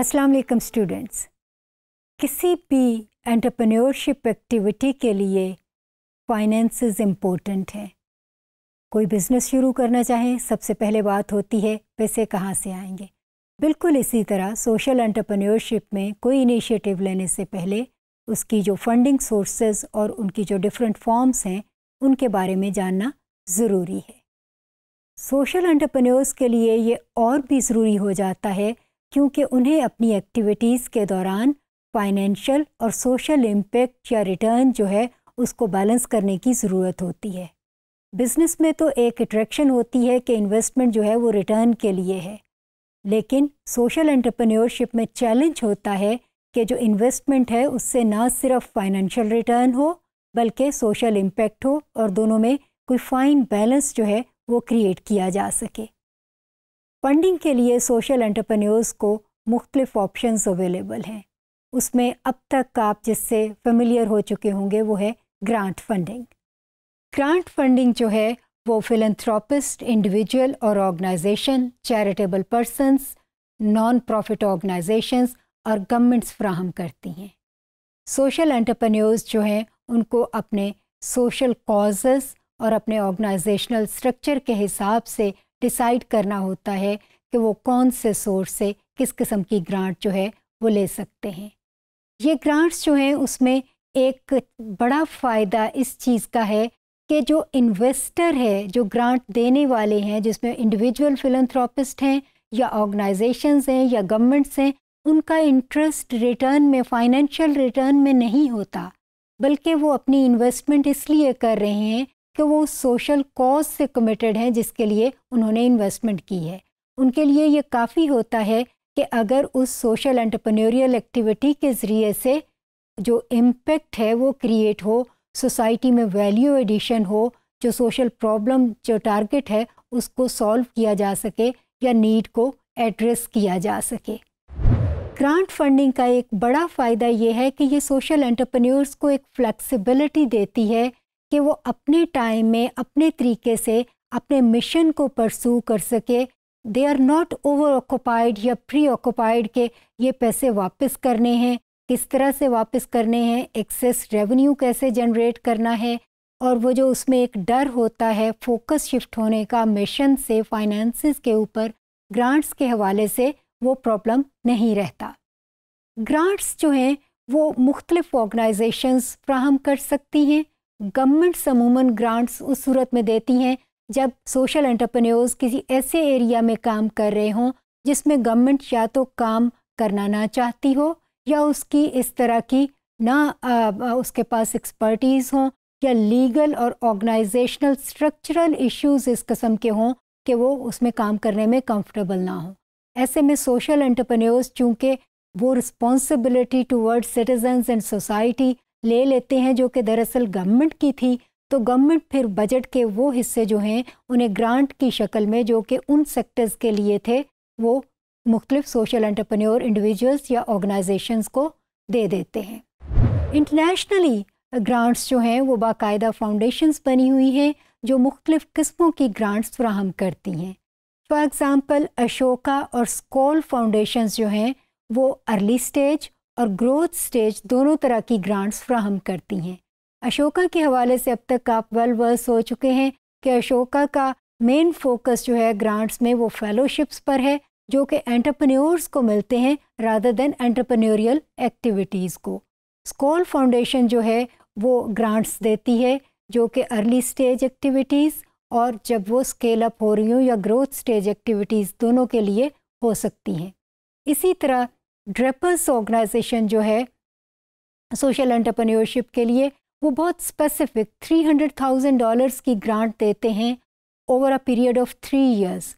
अस्सलाम वालेकुम स्टूडेंट्स किसी भी एंटरप्रेन्योरशिप एक्टिविटी के लिए फाइनेंसेस इम्पोर्टेंट हैं कोई बिज़नेस शुरू करना चाहें सबसे पहले बात होती है पैसे कहाँ से आएंगे बिल्कुल इसी तरह सोशल एंटरप्रेन्योरशिप में कोई इनिशिएटिव लेने से पहले उसकी जो फंडिंग सोर्सेज और उनकी जो डिफरेंट फॉर्म्स हैं उनके बारे में जानना ज़रूरी है सोशल एंटरप्रेन्योर्स के लिए ये और भी ज़रूरी हो जाता है क्योंकि उन्हें अपनी एक्टिविटीज़ के दौरान फाइनेंशियल और सोशल इम्पेक्ट या रिटर्न जो है उसको बैलेंस करने की ज़रूरत होती है बिज़नेस में तो एक अट्रैक्शन होती है कि इन्वेस्टमेंट जो है वो रिटर्न के लिए है लेकिन सोशल एंटरप्रेन्योरशिप में चैलेंज होता है कि जो इन्वेस्टमेंट है उससे ना सिर्फ फाइनेंशियल रिटर्न हो बल्कि सोशल इम्पेक्ट हो और दोनों में कोई फाइन बैलेंस जो है वो क्रिएट किया जा सके फंडिंग के लिए सोशल एंटरप्रेन्योर्स को मुख्तलिफ ऑप्शन अवेलेबल हैं उसमें अब तक आप जिससे फेमिलियर हो चुके होंगे वो है ग्रांट फंडिंग ग्रांट फंडिंग जो है वो फिलेंथ्रोपिस्ट इंडिविजुअल और organisation charitable persons non profit organisations और गवर्नमेंट्स फ्राहम करती हैं सोशल एंटरप्रेन्योर्स जो हैं उनको अपने सोशल कॉजेस और अपने ऑर्गेनाइजेशनल स्ट्रक्चर के हिसाब से डिसाइड करना होता है कि वो कौन से सोर्स से किस किस्म की ग्रांट जो है वो ले सकते हैं ये ग्रांट्स जो हैं उसमें एक बड़ा फ़ायदा इस चीज़ का है कि जो इन्वेस्टर है जो ग्रांट देने वाले हैं जिसमें इंडिविजुअल फिलंथ्रॉपिस्ट हैं या ऑर्गेनाइजेशंस हैं या गवर्नमेंट्स हैं उनका इंटरेस्ट रिटर्न में फाइनेंशियल रिटर्न में नहीं होता बल्कि वो अपनी इन्वेस्टमेंट इसलिए कर रहे हैं कि तो वो उस सोशल कॉज से कमिटेड हैं जिसके लिए उन्होंने इन्वेस्टमेंट की है उनके लिए ये काफ़ी होता है कि अगर उस सोशल एंटरप्रेन्योरियल एक्टिविटी के ज़रिए से जो इम्पेक्ट है वो क्रिएट हो सोसाइटी में वैल्यू एडिशन हो जो सोशल प्रॉब्लम जो टारगेट है उसको सॉल्व किया जा सके या नीड को एड्रेस किया जा सके ग्रांट फंडिंग का एक बड़ा फ़ायदा ये है कि ये सोशल एंटरप्रेन्योर्स को एक फ्लेक्सिबिलिटी देती है कि वो अपने टाइम में अपने तरीके से अपने मिशन को परसू कर सके they are not over occupied या प्री ऑक्यूपाइड के ये पैसे वापस करने हैं किस तरह से वापस करने हैं एक्सेस रेवेन्यू कैसे जनरेट करना है और वो जो उसमें एक डर होता है फोकस शिफ्ट होने का मिशन से फाइनेंस के ऊपर ग्रांट्स के हवाले से वो प्रॉब्लम नहीं रहता ग्रांट्स जो हैं वो मुख्तलिफ ऑर्गनाइजेशंस फ्राहम कर सकती हैं गवर्नमेंट अमूमन ग्रांट्स उस सूरत में देती हैं जब सोशल एंटरप्रेन्योर्स किसी ऐसे एरिया में काम कर रहे हों जिसमें गवर्नमेंट या तो काम करना ना चाहती हो या उसकी इस तरह की ना आ, उसके पास एक्सपर्टीज़ हों या लीगल और ऑर्गेनाइजेशनल स्ट्रक्चरल इश्यूज इस कस्म के हों कि वो उसमें काम करने में कंफर्टेबल ना हो ऐसे में सोशल एंटरप्रेन्योर्स चूँकि वो responsibility towards citizen and society ले लेते हैं जो कि दरअसल गवर्नमेंट की थी तो गवर्नमेंट फिर बजट के वो हिस्से जो हैं उन्हें ग्रांट की शक्ल में जो कि उन सेक्टर्स के लिए थे वो मुख्तलिफ सोशल एंटरप्रेन्योर इंडिविजुअल्स या ऑर्गेनाइजेशंस को दे देते हैं इंटरनेशनली ग्रांट्स जो हैं वो बाकायदा फाउंडेशंस बनी हुई हैं जो मुख्तलिफ़ किस्मों की ग्रांट्स फ्राहम करती हैं फॉर एग्ज़ाम्पल अशोका और स्कॉल फाउंडेशंस जो हैं वो अर्ली स्टेज और ग्रोथ स्टेज दोनों तरह की ग्रांट्स फ्राहम करती हैं अशोका के हवाले से अब तक आप वेल वर्स हो चुके हैं कि अशोका का मेन फोकस जो है ग्रांट्स में वो फेलोशिप्स पर है जो कि एंटरप्रेन्योर्स को मिलते हैं रादर देन एंटरप्रेन्योरियल एक्टिविटीज़ को स्कॉल फाउंडेशन जो है वो ग्रांट्स देती है जो कि अर्ली स्टेज एक्टिविटीज़ और जब वो स्केल अप हो रही हूँ या ग्रोथ स्टेज एक्टिविटीज़ दोनों के लिए हो सकती हैं इसी तरह ड्रेपर्स ऑर्गेनाइजेशन जो है सोशल एंटरप्रेन्योरशिप के लिए वो बहुत specific three hundred thousand dollars की ग्रांट देते हैं over a period of three years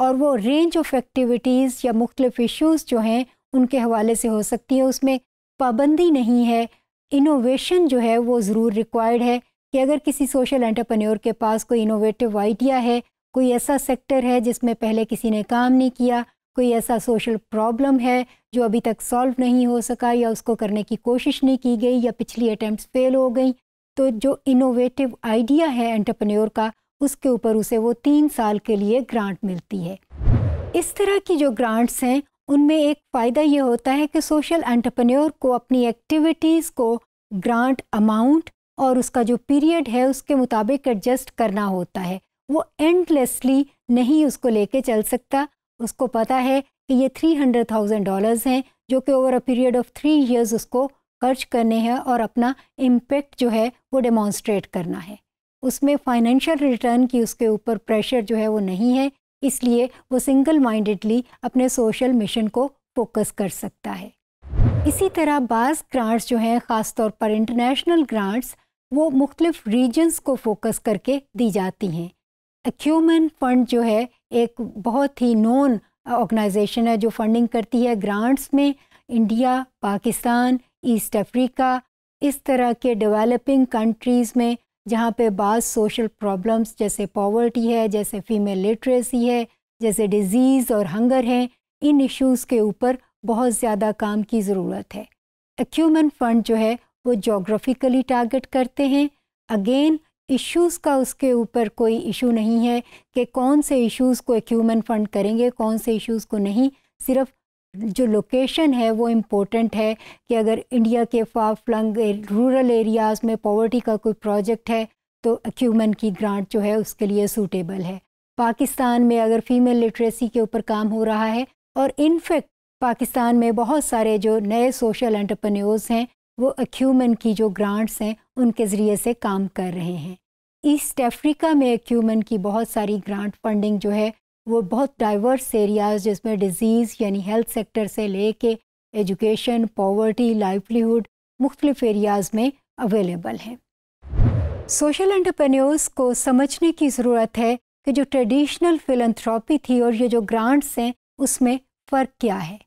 और वो रेंज ऑफ एक्टिविटीज़ या मुख्तलिफ इश्यूज़ जो हैं उनके हवाले से हो सकती है उसमें पाबंदी नहीं है इनोवेशन जो है वो ज़रूर रिक्वायर्ड है कि अगर किसी सोशल एंटरप्रेन्योर के पास कोई इनोवेटिव आइडिया है कोई ऐसा सेक्टर है जिसमें पहले किसी ने काम नहीं किया कोई ऐसा सोशल प्रॉब्लम है जो अभी तक सॉल्व नहीं हो सका या उसको करने की कोशिश नहीं की गई या पिछली अटैम्प्ट फेल हो गई तो जो इनोवेटिव आइडिया है एंटरप्रेन्योर का उसके ऊपर उसे वो तीन साल के लिए ग्रांट मिलती है इस तरह की जो ग्रांट्स हैं उनमें एक फ़ायदा ये होता है कि सोशल एंटरप्रेन्योर को अपनी एक्टिविटीज़ को ग्रांट अमाउंट और उसका जो पीरियड है उसके मुताबिक एडजस्ट करना होता है वो एंडलेसली नहीं उसको लेके चल सकता उसको पता है कि ये थ्री हंड्रेड थाउजेंड डॉलर्स हैं जो कि over a period of three years उसको खर्च करने हैं और अपना इम्पेक्ट जो है वो डेमॉन्स्ट्रेट करना है उसमें फाइनेंशियल रिटर्न की उसके ऊपर प्रेशर जो है वो नहीं है इसलिए वो सिंगल माइंडेडली अपने सोशल मिशन को फोकस कर सकता है इसी तरह बास ग्रांट्स जो हैं ख़ास तौर पर इंटरनेशनल ग्रांट्स वो मुख्तलिफ रीजन्स को फोकस करके दी जाती हैं एक्यूमन फ़ंड जो है एक बहुत ही नॉन ऑर्गेनाइजेशन है जो फंडिंग करती है ग्रांट्स में इंडिया पाकिस्तान ईस्ट अफ्रीका इस तरह के डेवलपिंग कंट्रीज़ में जहाँ पे बाज़ सोशल प्रॉब्लम्स जैसे पॉवर्टी है जैसे फीमेल लिटरेसी है जैसे डिजीज़ और हंगर हैं इन इश्यूज़ के ऊपर बहुत ज़्यादा काम की ज़रूरत है ह्यूमन फंड जो है वो जोग्राफिकली टारगेट करते हैं अगेन इश्यूज़ का उसके ऊपर कोई इशू नहीं है कि कौन से इश्यूज़ को एक्यूमन फंड करेंगे कौन से इश्यूज़ को नहीं सिर्फ जो लोकेशन है वो इम्पोर्टेंट है कि अगर इंडिया के फार फ्लंग रूरल एरियाज़ में पॉवर्टी का कोई प्रोजेक्ट है तो एक्यूमन की ग्रांट जो है उसके लिए सूटेबल है पाकिस्तान में अगर फीमेल लिटरेसी के ऊपर काम हो रहा है और इनफेक्ट पाकिस्तान में बहुत सारे जो नए सोशल एंटरप्रेन्योर्स हैं वो एक्यूमन की जो ग्रांट्स हैं उनके ज़रिए से काम कर रहे हैं ईस्ट अफ्रीका में क्यूमन की बहुत सारी ग्रांट फंडिंग जो है वो बहुत डाइवर्स एरियाज जिसमें डिजीज़ यानी हेल्थ सेक्टर से ले कर एजुकेशन पॉवर्टी लाइवलीहुड मुख्तलिफ एरियाज़ में अवेलेबल हैं सोशल एंटरप्रेन्योर्स को समझने की ज़रूरत है कि जो ट्रेडिशनल फिलंथ्रॉपी थी और ये जो ग्रांट्स हैं उसमें फ़र्क क्या है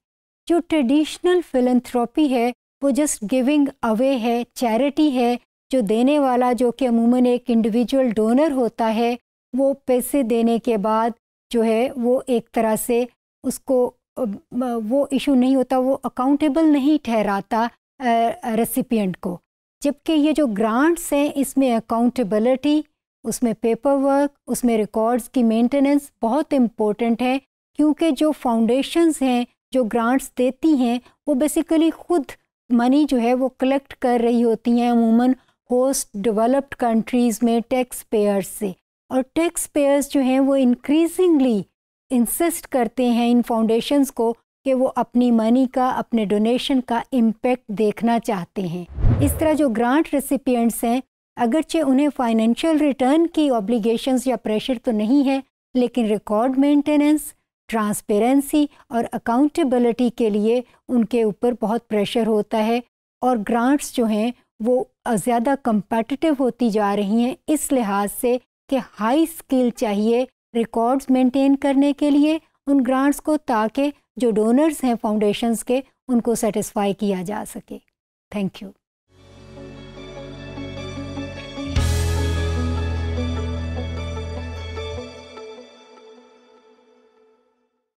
जो ट्रेडिशनल फिलंथ्रॉपी है वो जस्ट गिविंग अवे है चैरिटी है जो देने वाला जो कि अमूमन एक इंडिविजुअल डोनर होता है वो पैसे देने के बाद जो है वो एक तरह से उसको वो इशू नहीं होता वो अकाउंटेबल नहीं ठहराता रेसिपियंट को जबकि ये जो ग्रांट्स हैं इसमें अकाउंटेबलिटी उसमें पेपर वर्क उसमें रिकॉर्ड्स की मेंटेनेंस बहुत इम्पोर्टेंट है क्योंकि जो फाउंडेशंस हैं जो ग्रांट्स देती हैं वो बेसिकली खुद मनी जो है वो कलेक्ट कर रही होती हैं अमूमन होस्ट डेवलप्ड कंट्रीज़ में टैक्स पेयर्स से और टैक्स पेयर्स जो हैं वो इंक्रीजिंगली इंसिस्ट करते हैं इन फाउंडेशंस को कि वो अपनी मनी का अपने डोनेशन का इम्पेक्ट देखना चाहते हैं इस तरह जो ग्रांट रेसिपियंट्स हैं अगरचे उन्हें फाइनेंशियल रिटर्न की ऑब्लिगेशंस या प्रेशर तो नहीं है लेकिन रिकॉर्ड मेंटेनेंस ट्रांसपेरेंसी और अकाउंटेबिलिटी के लिए उनके ऊपर बहुत प्रेशर होता है और ग्रांट्स जो हैं वो ज़्यादा कंपेटिटिव होती जा रही हैं इस लिहाज से कि हाई स्किल चाहिए रिकॉर्ड्स मेंटेन करने के लिए उन ग्रांट्स को ताकि जो डोनर्स हैं फाउंडेशंस के उनको सेटिस्फाई किया जा सके थैंक यू